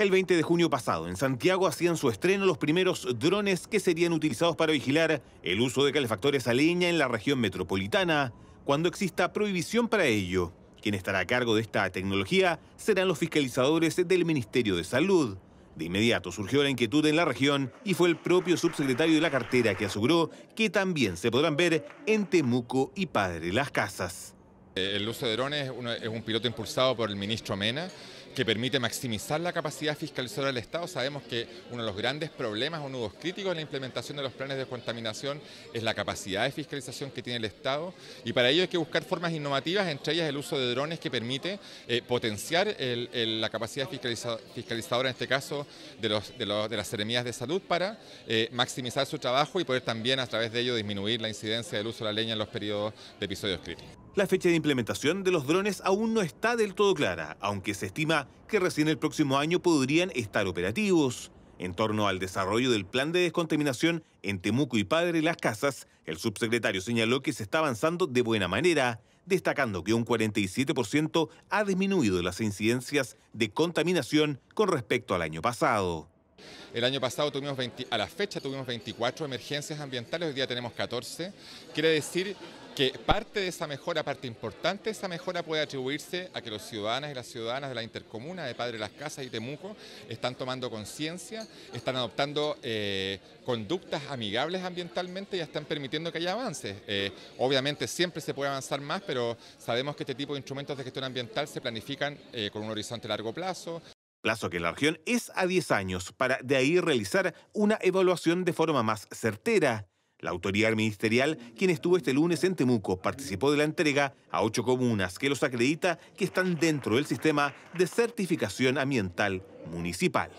El 20 de junio pasado, en Santiago hacían su estreno los primeros drones que serían utilizados para vigilar el uso de calefactores a leña en la región metropolitana, cuando exista prohibición para ello. Quien estará a cargo de esta tecnología serán los fiscalizadores del Ministerio de Salud. De inmediato surgió la inquietud en la región y fue el propio subsecretario de la cartera que aseguró que también se podrán ver en Temuco y Padre Las Casas. El uso de drones es un piloto impulsado por el ministro Mena que permite maximizar la capacidad fiscalizadora del Estado. Sabemos que uno de los grandes problemas o nudos críticos en la implementación de los planes de contaminación es la capacidad de fiscalización que tiene el Estado y para ello hay que buscar formas innovativas, entre ellas el uso de drones que permite eh, potenciar la capacidad fiscalizadora, en este caso, de, las seremías de salud para eh, maximizar su trabajo y poder también a través de ello disminuir la incidencia del uso de la leña en los periodos de episodios críticos. La fecha de implementación de los drones aún no está del todo clara, aunque se estima que recién el próximo año podrían estar operativos. En torno al desarrollo del plan de descontaminación en Temuco y Padre Las Casas, el subsecretario señaló que se está avanzando de buena manera, destacando que un 47% ha disminuido las incidencias de contaminación con respecto al año pasado. El año pasado tuvimos a la fecha tuvimos 24 emergencias ambientales, hoy día tenemos 14. Quiere decir que parte de esa mejora, parte importante de esa mejora puede atribuirse a que los ciudadanos y las ciudadanas de la intercomuna de Padre Las Casas y Temuco están tomando conciencia, están adoptando eh, conductas amigables ambientalmente y están permitiendo que haya avances. Eh, obviamente siempre se puede avanzar más, pero sabemos que este tipo de instrumentos de gestión ambiental se planifican eh, con un horizonte a largo plazo, Plazo que en la región es a 10 años para de ahí realizar una evaluación de forma más certera. La autoridad ministerial, quien estuvo este lunes en Temuco, participó de la entrega a ocho comunas que los acredita que están dentro del sistema de certificación ambiental municipal.